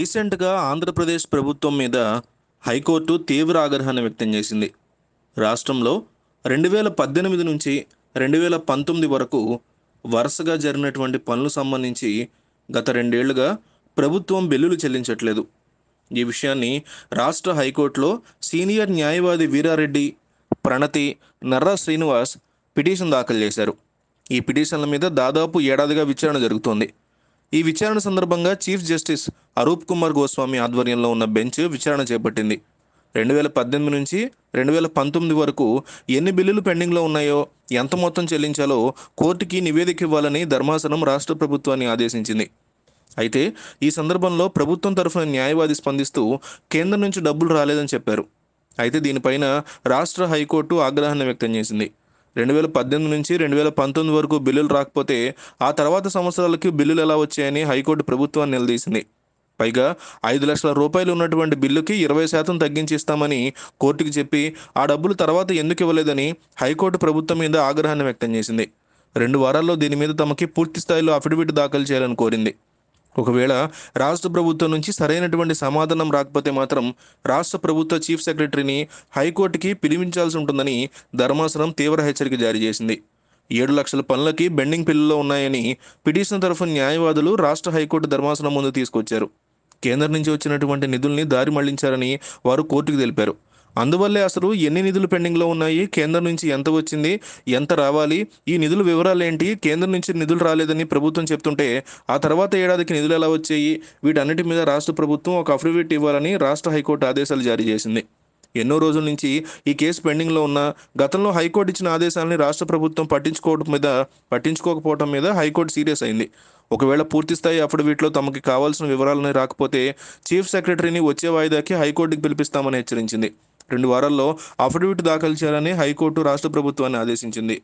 రీసెంట్గా ఆంధ్రప్రదేశ్ ప్రభుత్వం మీద హైకోర్టు తీవ్ర ఆగ్రహాన్ని వ్యక్తం చేసింది రాష్ట్రంలో రెండు వేల పద్దెనిమిది నుంచి రెండు వేల పంతొమ్మిది వరకు వరుసగా జరిగినటువంటి పనులు సంబంధించి గత రెండేళ్లుగా ప్రభుత్వం బిల్లులు చెల్లించట్లేదు ఈ విషయాన్ని రాష్ట్ర హైకోర్టులో సీనియర్ న్యాయవాది వీరారెడ్డి ప్రణతి నర్రా శ్రీనివాస్ పిటిషన్ దాఖలు చేశారు ఈ పిటిషన్ల మీద దాదాపు ఏడాదిగా విచారణ జరుగుతోంది ఈ విచారణ సందర్భంగా చీఫ్ జస్టిస్ అరూప్ కుమార్ గోస్వామి ఆధ్వర్యంలో ఉన్న బెంచ్ విచారణ చేపట్టింది రెండు వేల పద్దెనిమిది నుంచి రెండు వేల పంతొమ్మిది వరకు ఎన్ని బిల్లులు పెండింగ్లో ఉన్నాయో ఎంత మొత్తం చెల్లించాలో కోర్టుకి నివేదిక ఇవ్వాలని ధర్మాసనం రాష్ట్ర ప్రభుత్వాన్ని ఆదేశించింది అయితే ఈ సందర్భంలో ప్రభుత్వం తరఫున న్యాయవాది స్పందిస్తూ కేంద్రం నుంచి డబ్బులు రాలేదని చెప్పారు అయితే దీనిపైన రాష్ట్ర హైకోర్టు ఆగ్రహాన్ని వ్యక్తం చేసింది రెండు వేల పద్దెనిమిది నుంచి రెండు వేల పంతొమ్మిది వరకు బిల్లులు రాకపోతే ఆ తర్వాత సంవత్సరాలకి బిల్లులు ఎలా వచ్చాయని హైకోర్టు ప్రభుత్వాన్ని నిలదీసింది పైగా ఐదు లక్షల రూపాయలు ఉన్నటువంటి బిల్లుకి ఇరవై శాతం తగ్గించి ఇస్తామని కోర్టుకు చెప్పి ఆ డబ్బులు తర్వాత ఎందుకు ఇవ్వలేదని హైకోర్టు ప్రభుత్వం మీద ఆగ్రహాన్ని వ్యక్తం చేసింది రెండు వారాల్లో దీని మీద తమకి పూర్తి స్థాయిలో అఫిడవిట్ దాఖలు చేయాలని కోరింది ఒకవేళ రాష్ట్ర ప్రభుత్వం నుంచి సరైనటువంటి సమాధానం రాకపోతే మాత్రం రాష్ట్ర ప్రభుత్వ చీఫ్ సెక్రటరీని హైకోర్టుకి పిలిపించాల్సి ఉంటుందని ధర్మాసనం తీవ్ర హెచ్చరిక జారీ చేసింది ఏడు లక్షల పనులకి బెండింగ్ పిల్లల్లో ఉన్నాయని పిటిషన్ తరఫు న్యాయవాదులు రాష్ట్ర హైకోర్టు ధర్మాసనం ముందు తీసుకొచ్చారు కేంద్రం నుంచి వచ్చినటువంటి నిధుల్ని దారి మళ్లించారని వారు కోర్టుకు తెలిపారు అందువల్లే అసలు ఎన్ని నిధులు పెండింగ్లో ఉన్నాయి కేంద్రం నుంచి ఎంత వచ్చింది ఎంత రావాలి ఈ నిధుల వివరాలు ఏంటి కేంద్రం నుంచి నిధులు రాలేదని ప్రభుత్వం చెప్తుంటే ఆ తర్వాత ఏడాదికి నిధులు ఎలా వచ్చాయి వీటన్నిటి మీద రాష్ట్ర ప్రభుత్వం ఒక అఫిడవిట్ ఇవ్వాలని రాష్ట్ర హైకోర్టు ఆదేశాలు జారీ చేసింది ఎన్నో రోజుల నుంచి ఈ కేసు పెండింగ్లో ఉన్న గతంలో హైకోర్టు ఇచ్చిన ఆదేశాలని రాష్ట్ర ప్రభుత్వం పట్టించుకోవడం మీద పట్టించుకోకపోవడం మీద హైకోర్టు సీరియస్ అయింది ఒకవేళ పూర్తిస్థాయి అఫిడవిట్లో తమకు కావాల్సిన వివరాలను రాకపోతే చీఫ్ సెక్రటరీని వచ్చే వాయిదాకి హైకోర్టుకి పిలిపిస్తామని హెచ్చరించింది రెండు వారాల్లో అఫిడవిట్ దాఖలు చేయాలని హైకోర్టు రాష్ట్ర ప్రభుత్వాన్ని ఆదేశించింది